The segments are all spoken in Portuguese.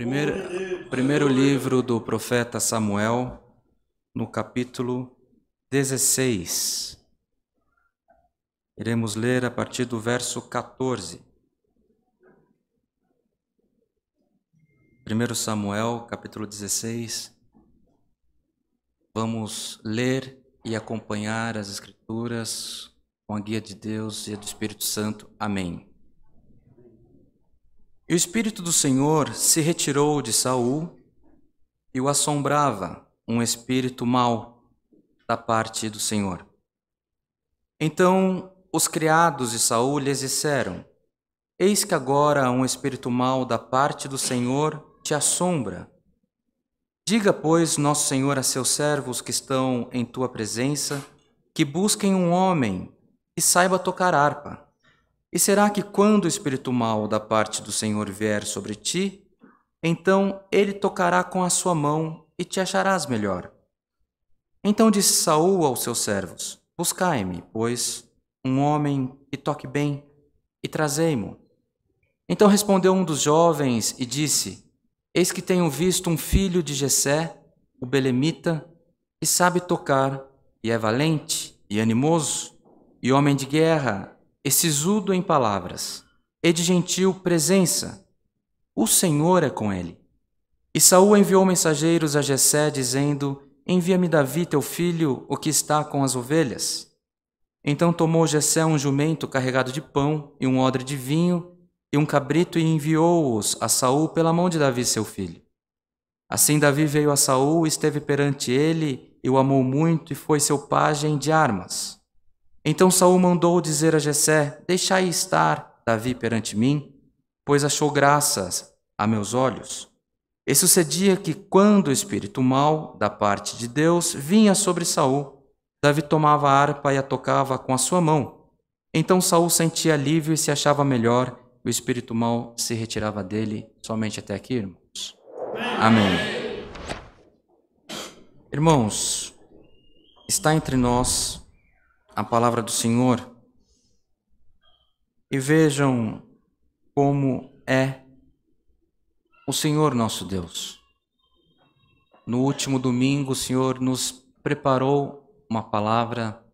Primeiro, primeiro livro do profeta Samuel, no capítulo 16. Iremos ler a partir do verso 14. Primeiro Samuel, capítulo 16. Vamos ler e acompanhar as Escrituras com a guia de Deus e do Espírito Santo. Amém. E o espírito do Senhor se retirou de Saul e o assombrava um espírito mau da parte do Senhor. Então os criados de Saul lhes disseram: Eis que agora um espírito mau da parte do Senhor te assombra. Diga, pois, nosso Senhor a seus servos que estão em tua presença, que busquem um homem que saiba tocar harpa e será que quando o espírito mau da parte do Senhor vier sobre ti, então ele tocará com a sua mão e te acharás melhor? Então disse Saul aos seus servos: Buscai-me, pois, um homem que toque bem, e trazei-mo. Então respondeu um dos jovens e disse: Eis que tenho visto um filho de Jessé, o belemita, que sabe tocar, e é valente, e animoso, e homem de guerra, e sisudo em palavras, e de gentil presença. O Senhor é com ele. E Saul enviou mensageiros a Jessé, dizendo: Envia-me Davi, teu filho, o que está com as ovelhas. Então tomou Jessé um jumento carregado de pão e um odre de vinho e um cabrito e enviou-os a Saul pela mão de Davi, seu filho. Assim Davi veio a Saul, esteve perante ele e o amou muito e foi seu pajem de armas. Então Saul mandou dizer a Jessé: Deixai estar Davi perante mim, pois achou graças a meus olhos. E sucedia que quando o espírito mau da parte de Deus vinha sobre Saul, Davi tomava a harpa e a tocava com a sua mão. Então Saul sentia alívio e se achava melhor, o espírito mau se retirava dele somente até aqui, irmãos. Amém. Irmãos, está entre nós a palavra do Senhor e vejam como é o Senhor nosso Deus. No último domingo, o Senhor nos preparou uma palavra,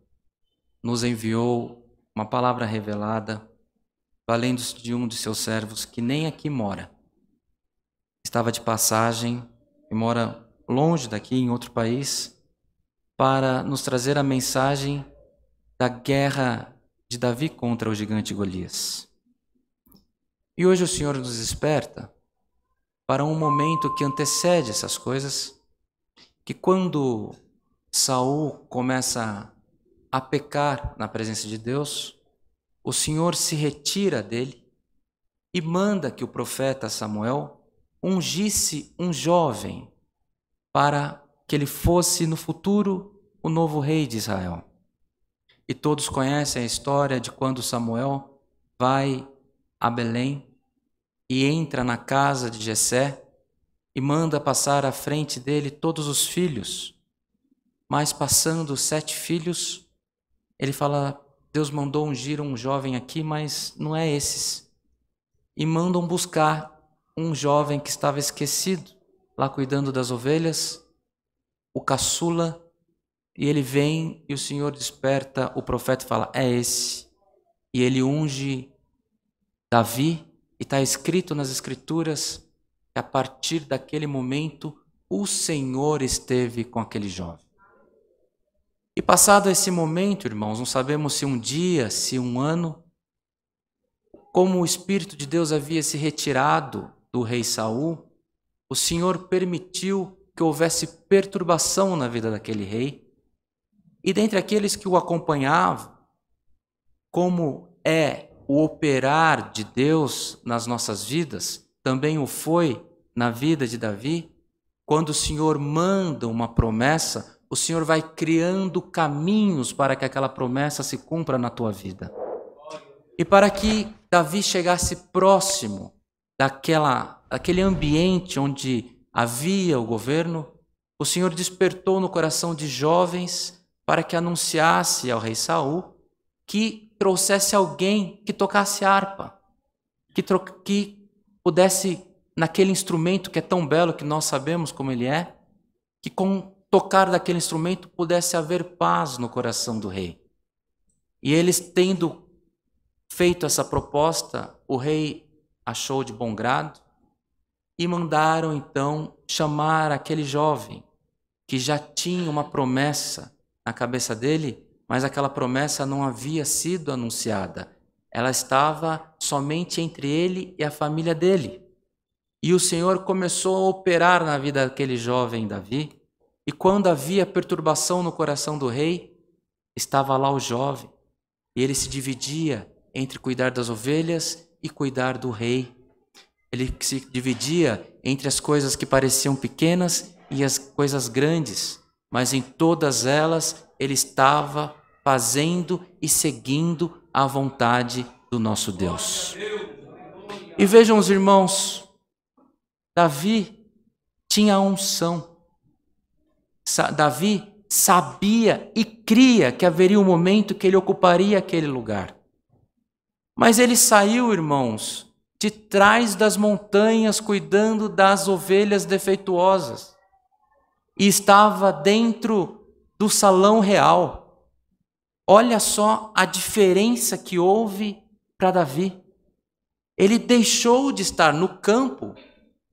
nos enviou uma palavra revelada, valendo se de um de seus servos que nem aqui mora. Estava de passagem e mora longe daqui, em outro país, para nos trazer a mensagem da guerra de Davi contra o gigante Golias. E hoje o Senhor nos desperta para um momento que antecede essas coisas, que quando Saul começa a pecar na presença de Deus, o Senhor se retira dele e manda que o profeta Samuel ungisse um jovem para que ele fosse no futuro o novo rei de Israel. E todos conhecem a história de quando Samuel vai a Belém e entra na casa de Jessé e manda passar à frente dele todos os filhos. Mas passando sete filhos, ele fala: Deus mandou ungir um jovem aqui, mas não é esses. E mandam buscar um jovem que estava esquecido, lá cuidando das ovelhas, o caçula e ele vem e o Senhor desperta o profeta e fala: É esse. E ele unge Davi, e está escrito nas Escrituras que a partir daquele momento o Senhor esteve com aquele jovem. E passado esse momento, irmãos, não sabemos se um dia, se um ano, como o Espírito de Deus havia se retirado do rei Saul, o Senhor permitiu que houvesse perturbação na vida daquele rei e dentre aqueles que o acompanhavam, como é o operar de Deus nas nossas vidas, também o foi na vida de Davi, quando o Senhor manda uma promessa, o Senhor vai criando caminhos para que aquela promessa se cumpra na tua vida. E para que Davi chegasse próximo daquela, daquele ambiente onde havia o governo, o Senhor despertou no coração de jovens para que anunciasse ao rei Saul que trouxesse alguém que tocasse harpa, que, que pudesse, naquele instrumento que é tão belo que nós sabemos como ele é, que com tocar daquele instrumento pudesse haver paz no coração do rei. E eles tendo feito essa proposta, o rei achou de bom grado e mandaram então chamar aquele jovem que já tinha uma promessa na cabeça dele, mas aquela promessa não havia sido anunciada. Ela estava somente entre ele e a família dele. E o Senhor começou a operar na vida daquele jovem Davi. E quando havia perturbação no coração do rei, estava lá o jovem. E ele se dividia entre cuidar das ovelhas e cuidar do rei. Ele se dividia entre as coisas que pareciam pequenas e as coisas grandes mas em todas elas ele estava fazendo e seguindo a vontade do nosso Deus. E vejam os irmãos, Davi tinha unção. Davi sabia e cria que haveria um momento que ele ocuparia aquele lugar. Mas ele saiu, irmãos, de trás das montanhas cuidando das ovelhas defeituosas e estava dentro do salão real. Olha só a diferença que houve para Davi. Ele deixou de estar no campo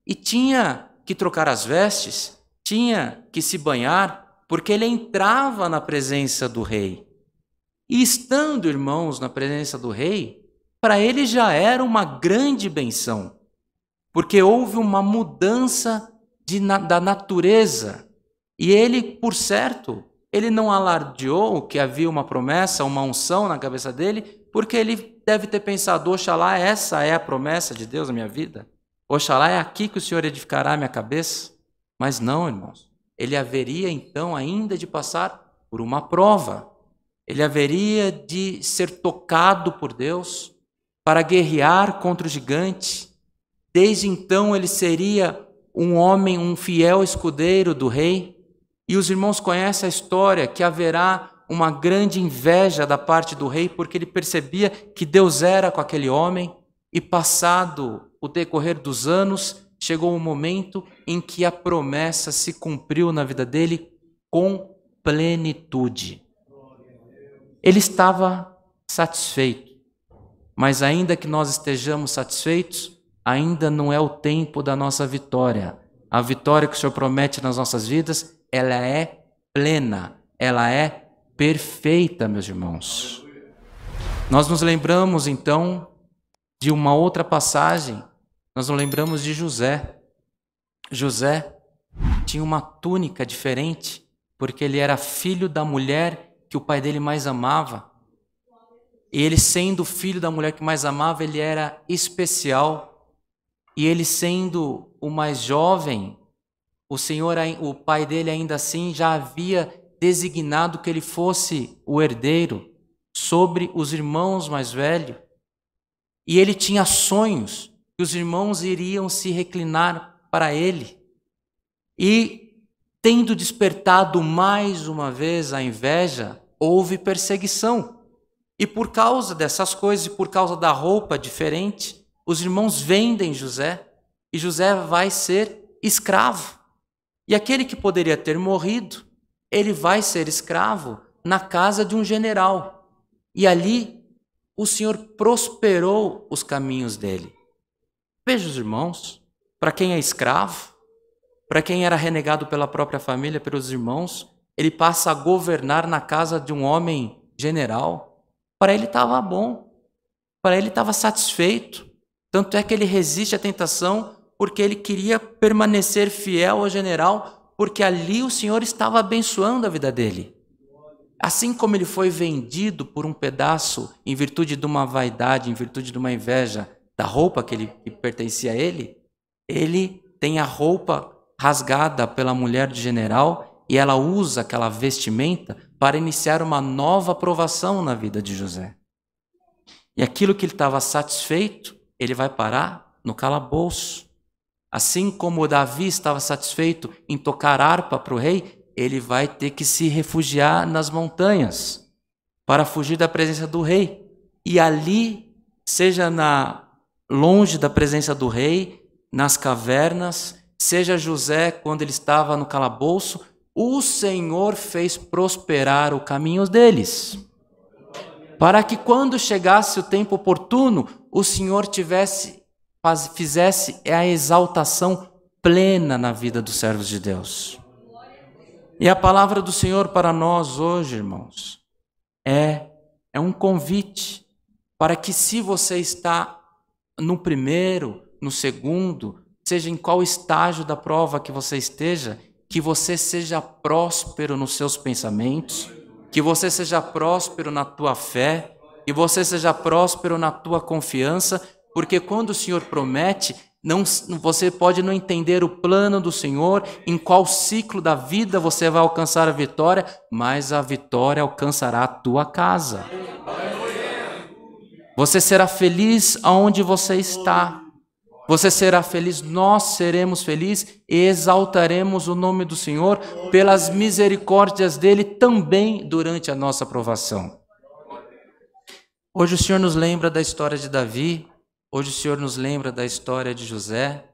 e tinha que trocar as vestes, tinha que se banhar, porque ele entrava na presença do rei. E estando, irmãos, na presença do rei, para ele já era uma grande benção, porque houve uma mudança de, na, da natureza e ele, por certo, ele não alardeou que havia uma promessa, uma unção na cabeça dele, porque ele deve ter pensado: Oxalá essa é a promessa de Deus na minha vida. Oxalá é aqui que o Senhor edificará a minha cabeça. Mas não, irmãos. Ele haveria então ainda de passar por uma prova. Ele haveria de ser tocado por Deus para guerrear contra o gigante. Desde então ele seria um homem, um fiel escudeiro do rei. E os irmãos conhecem a história que haverá uma grande inveja da parte do rei, porque ele percebia que Deus era com aquele homem, e passado o decorrer dos anos, chegou o um momento em que a promessa se cumpriu na vida dele com plenitude. Ele estava satisfeito, mas ainda que nós estejamos satisfeitos, ainda não é o tempo da nossa vitória. A vitória que o Senhor promete nas nossas vidas ela é plena, ela é perfeita, meus irmãos. Nós nos lembramos então de uma outra passagem, nós nos lembramos de José. José tinha uma túnica diferente, porque ele era filho da mulher que o pai dele mais amava. E ele, sendo filho da mulher que mais amava, ele era especial. E ele, sendo o mais jovem, o Senhor, o pai dele ainda assim já havia designado que ele fosse o herdeiro sobre os irmãos mais velhos. E ele tinha sonhos que os irmãos iriam se reclinar para ele. E, tendo despertado mais uma vez a inveja, houve perseguição. E por causa dessas coisas e por causa da roupa diferente, os irmãos vendem José e José vai ser escravo. E aquele que poderia ter morrido, ele vai ser escravo na casa de um general. E ali o Senhor prosperou os caminhos dele. Veja os irmãos, para quem é escravo, para quem era renegado pela própria família, pelos irmãos, ele passa a governar na casa de um homem general. Para ele estava bom, para ele estava satisfeito. Tanto é que ele resiste à tentação porque ele queria permanecer fiel ao general, porque ali o Senhor estava abençoando a vida dele. Assim como ele foi vendido por um pedaço em virtude de uma vaidade, em virtude de uma inveja da roupa que, ele, que pertencia a ele, ele tem a roupa rasgada pela mulher do general e ela usa aquela vestimenta para iniciar uma nova aprovação na vida de José. E aquilo que ele estava satisfeito, ele vai parar no calabouço. Assim como Davi estava satisfeito em tocar harpa para o rei, ele vai ter que se refugiar nas montanhas para fugir da presença do rei. E ali, seja na longe da presença do rei, nas cavernas, seja José quando ele estava no calabouço, o Senhor fez prosperar o caminho deles. Para que quando chegasse o tempo oportuno, o Senhor tivesse faz, fizesse é a exaltação plena na vida dos servos de Deus. E a palavra do Senhor para nós hoje, irmãos, é, é um convite para que, se você está no primeiro, no segundo, seja em qual estágio da prova que você esteja, que você seja próspero nos seus pensamentos, que você seja próspero na tua fé, que você seja próspero na tua confiança porque quando o Senhor promete, não, você pode não entender o plano do Senhor, em qual ciclo da vida você vai alcançar a vitória, mas a vitória alcançará a tua casa. Você será feliz aonde você está. Você será feliz, nós seremos felizes e exaltaremos o nome do Senhor pelas misericórdias dele também durante a nossa provação. Hoje o Senhor nos lembra da história de Davi, Hoje o Senhor nos lembra da história de José.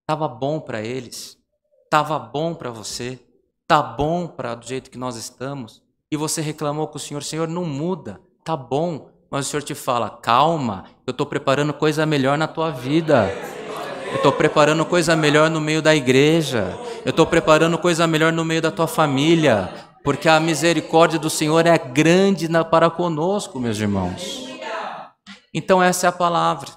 Estava bom para eles, estava bom para você, tá bom para do jeito que nós estamos. E você reclamou com o Senhor, Senhor, não muda, tá bom. Mas o Senhor te fala, calma, eu estou preparando coisa melhor na tua vida. Eu estou preparando coisa melhor no meio da igreja. Eu estou preparando coisa melhor no meio da tua família. Porque a misericórdia do Senhor é grande para conosco, meus irmãos. Então, essa é a palavra.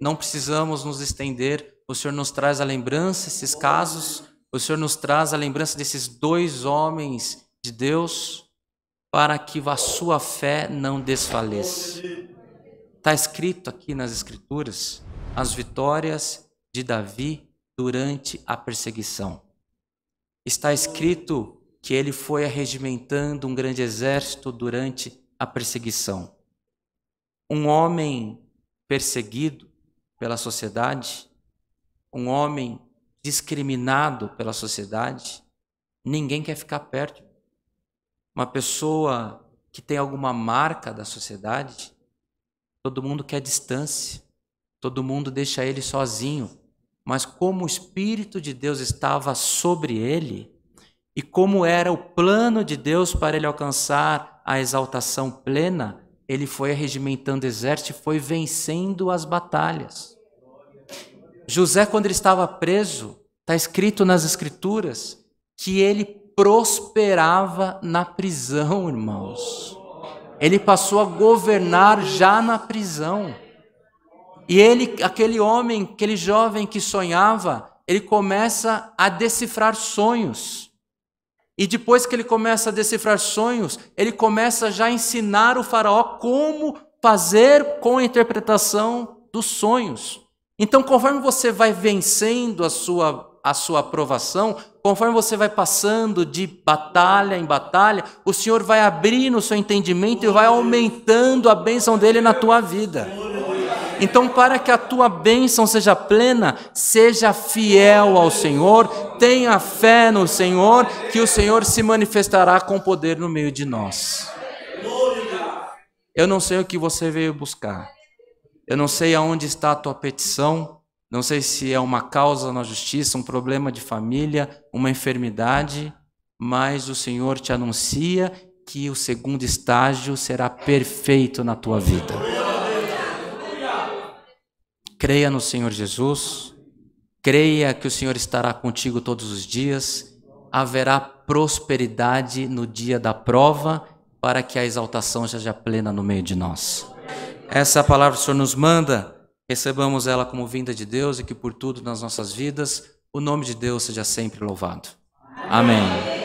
Não precisamos nos estender. O Senhor nos traz a lembrança esses casos. O Senhor nos traz a lembrança desses dois homens de Deus para que a sua fé não desfaleça. Está escrito aqui nas Escrituras as vitórias de Davi durante a perseguição. Está escrito que ele foi arregimentando um grande exército durante a perseguição um homem perseguido pela sociedade, um homem discriminado pela sociedade, ninguém quer ficar perto. Uma pessoa que tem alguma marca da sociedade, todo mundo quer distância, todo mundo deixa ele sozinho. Mas como o Espírito de Deus estava sobre ele, e como era o plano de Deus para ele alcançar a exaltação plena, ele foi regimentando exército e foi vencendo as batalhas. José, quando ele estava preso, está escrito nas Escrituras que ele prosperava na prisão, irmãos. Ele passou a governar já na prisão. E ele, aquele homem, aquele jovem que sonhava, ele começa a decifrar sonhos. E depois que ele começa a decifrar sonhos, ele começa já a ensinar o faraó como fazer com a interpretação dos sonhos. Então, conforme você vai vencendo a sua a sua aprovação, conforme você vai passando de batalha em batalha, o Senhor vai abrindo o seu entendimento e vai aumentando a bênção dele na tua vida. Então, para que a tua bênção seja plena, seja fiel ao Senhor, tenha fé no Senhor, que o Senhor se manifestará com poder no meio de nós. Eu não sei o que você veio buscar, eu não sei aonde está a tua petição, não sei se é uma causa na justiça, um problema de família, uma enfermidade, mas o Senhor te anuncia que o segundo estágio será perfeito na tua vida. Creia no Senhor Jesus, creia que o Senhor estará contigo todos os dias, haverá prosperidade no dia da prova, para que a exaltação seja plena no meio de nós. Essa é palavra o Senhor nos manda, recebamos ela como vinda de Deus e que por tudo nas nossas vidas o nome de Deus seja sempre louvado. Amém.